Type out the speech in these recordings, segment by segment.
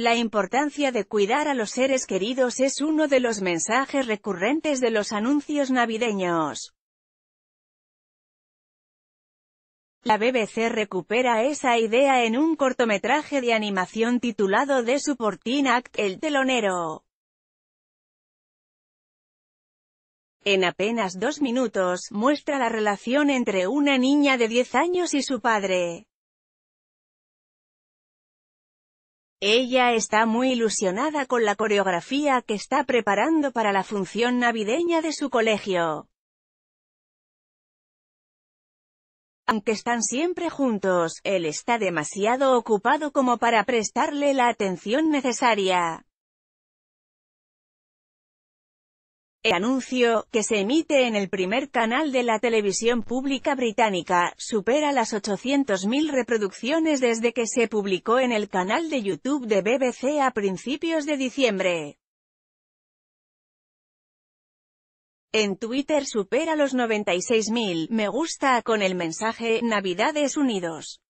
La importancia de cuidar a los seres queridos es uno de los mensajes recurrentes de los anuncios navideños. La BBC recupera esa idea en un cortometraje de animación titulado The Supporting Act, El telonero. En apenas dos minutos, muestra la relación entre una niña de 10 años y su padre. Ella está muy ilusionada con la coreografía que está preparando para la función navideña de su colegio. Aunque están siempre juntos, él está demasiado ocupado como para prestarle la atención necesaria. El anuncio, que se emite en el primer canal de la televisión pública británica, supera las 800.000 reproducciones desde que se publicó en el canal de YouTube de BBC a principios de diciembre. En Twitter supera los 96.000 me gusta con el mensaje Navidades Unidos.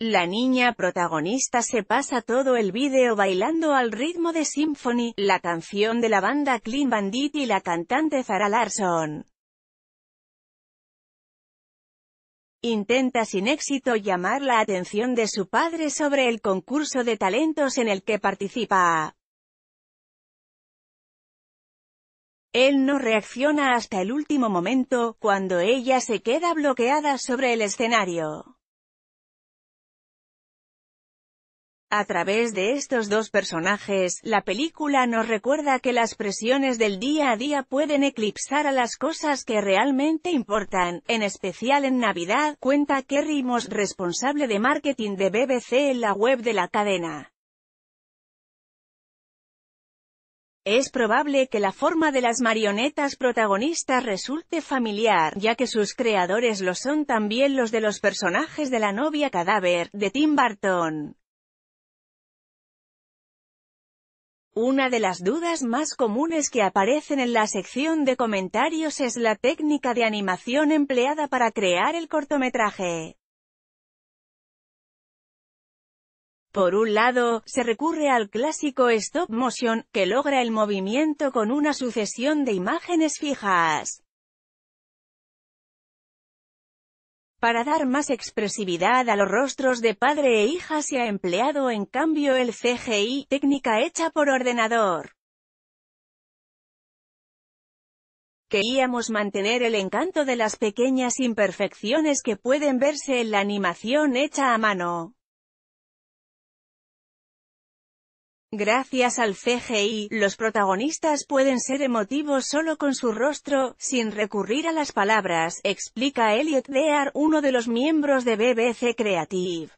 La niña protagonista se pasa todo el vídeo bailando al ritmo de Symphony, la canción de la banda Clean Bandit y la cantante Zara Larson. Intenta sin éxito llamar la atención de su padre sobre el concurso de talentos en el que participa. Él no reacciona hasta el último momento, cuando ella se queda bloqueada sobre el escenario. A través de estos dos personajes, la película nos recuerda que las presiones del día a día pueden eclipsar a las cosas que realmente importan, en especial en Navidad, cuenta Kerry Moss, responsable de marketing de BBC en la web de la cadena. Es probable que la forma de las marionetas protagonistas resulte familiar, ya que sus creadores lo son también los de los personajes de La novia cadáver, de Tim Burton. Una de las dudas más comunes que aparecen en la sección de comentarios es la técnica de animación empleada para crear el cortometraje. Por un lado, se recurre al clásico stop motion, que logra el movimiento con una sucesión de imágenes fijas. Para dar más expresividad a los rostros de padre e hija se ha empleado en cambio el CGI, técnica hecha por ordenador. Queríamos mantener el encanto de las pequeñas imperfecciones que pueden verse en la animación hecha a mano. Gracias al CGI, los protagonistas pueden ser emotivos solo con su rostro, sin recurrir a las palabras, explica Elliot Dear, uno de los miembros de BBC Creative.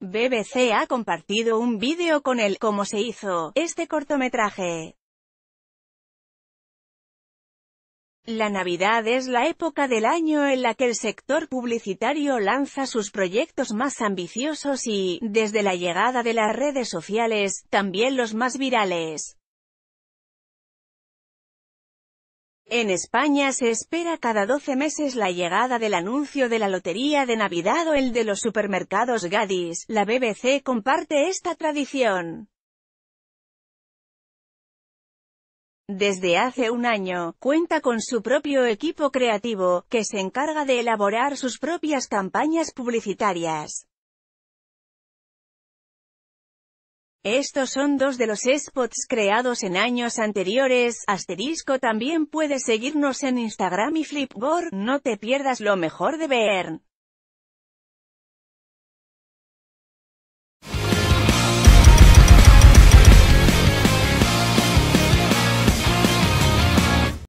BBC ha compartido un vídeo con él, «Cómo se hizo» este cortometraje. La Navidad es la época del año en la que el sector publicitario lanza sus proyectos más ambiciosos y, desde la llegada de las redes sociales, también los más virales. En España se espera cada 12 meses la llegada del anuncio de la Lotería de Navidad o el de los supermercados Gadis. La BBC comparte esta tradición. Desde hace un año, cuenta con su propio equipo creativo, que se encarga de elaborar sus propias campañas publicitarias. Estos son dos de los spots creados en años anteriores, asterisco también puedes seguirnos en Instagram y Flipboard, no te pierdas lo mejor de ver.